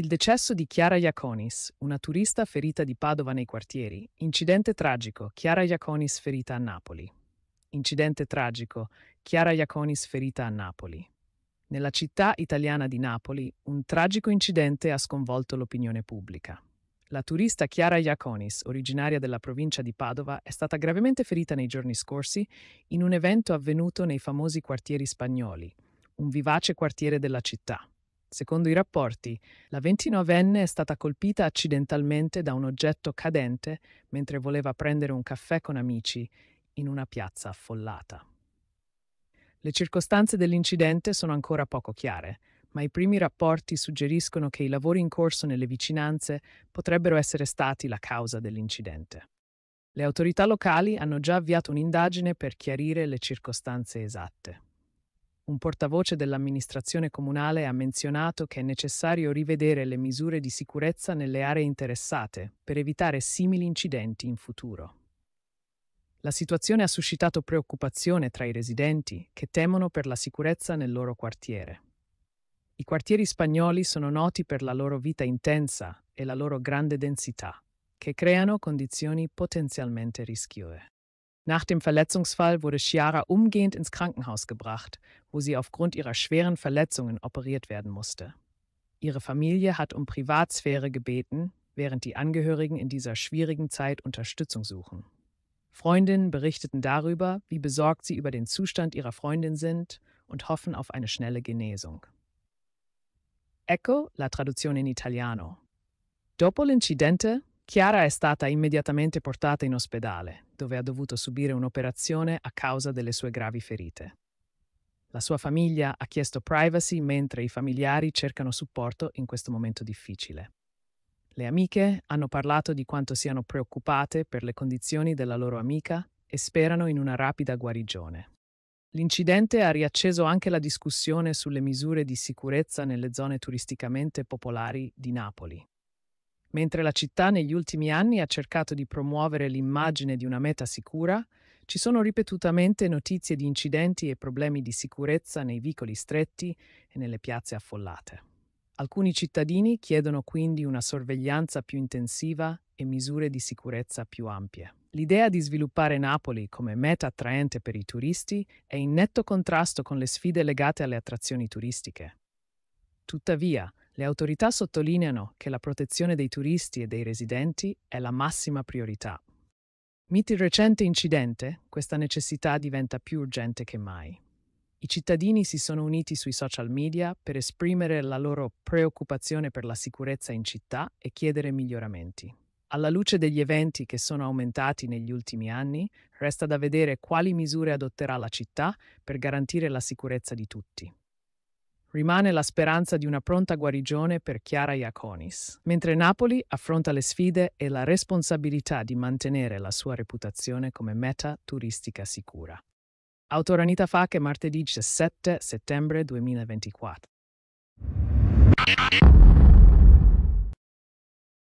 Il decesso di Chiara Iaconis, una turista ferita di Padova nei quartieri. Incidente tragico, Chiara Iaconis ferita a Napoli. Incidente tragico, Chiara Iaconis ferita a Napoli. Nella città italiana di Napoli, un tragico incidente ha sconvolto l'opinione pubblica. La turista Chiara Iaconis, originaria della provincia di Padova, è stata gravemente ferita nei giorni scorsi in un evento avvenuto nei famosi quartieri spagnoli, un vivace quartiere della città. Secondo i rapporti, la 29enne è stata colpita accidentalmente da un oggetto cadente mentre voleva prendere un caffè con amici in una piazza affollata. Le circostanze dell'incidente sono ancora poco chiare, ma i primi rapporti suggeriscono che i lavori in corso nelle vicinanze potrebbero essere stati la causa dell'incidente. Le autorità locali hanno già avviato un'indagine per chiarire le circostanze esatte un portavoce dell'amministrazione comunale ha menzionato che è necessario rivedere le misure di sicurezza nelle aree interessate per evitare simili incidenti in futuro. La situazione ha suscitato preoccupazione tra i residenti che temono per la sicurezza nel loro quartiere. I quartieri spagnoli sono noti per la loro vita intensa e la loro grande densità, che creano condizioni potenzialmente rischiose. Nach dem Verletzungsfall wurde Chiara umgehend ins Krankenhaus gebracht, wo sie aufgrund ihrer schweren Verletzungen operiert werden musste. Ihre Familie hat um Privatsphäre gebeten, während die Angehörigen in dieser schwierigen Zeit Unterstützung suchen. Freundinnen berichteten darüber, wie besorgt sie über den Zustand ihrer Freundin sind und hoffen auf eine schnelle Genesung. Ecco la traduzione in italiano. Dopo l'incidente, Chiara è stata immediatamente portata in ospedale, dove ha dovuto subire un'operazione a causa delle sue gravi ferite. La sua famiglia ha chiesto privacy mentre i familiari cercano supporto in questo momento difficile. Le amiche hanno parlato di quanto siano preoccupate per le condizioni della loro amica e sperano in una rapida guarigione. L'incidente ha riacceso anche la discussione sulle misure di sicurezza nelle zone turisticamente popolari di Napoli, Mentre la città negli ultimi anni ha cercato di promuovere l'immagine di una meta sicura, ci sono ripetutamente notizie di incidenti e problemi di sicurezza nei vicoli stretti e nelle piazze affollate. Alcuni cittadini chiedono quindi una sorveglianza più intensiva e misure di sicurezza più ampie. L'idea di sviluppare Napoli come meta attraente per i turisti è in netto contrasto con le sfide legate alle attrazioni turistiche. Tuttavia, le autorità sottolineano che la protezione dei turisti e dei residenti è la massima priorità. Miti il recente incidente, questa necessità diventa più urgente che mai. I cittadini si sono uniti sui social media per esprimere la loro preoccupazione per la sicurezza in città e chiedere miglioramenti. Alla luce degli eventi che sono aumentati negli ultimi anni, resta da vedere quali misure adotterà la città per garantire la sicurezza di tutti. Rimane la speranza di una pronta guarigione per Chiara Iaconis, mentre Napoli affronta le sfide e la responsabilità di mantenere la sua reputazione come meta turistica sicura. Autoranita FAC martedì 17 settembre 2024.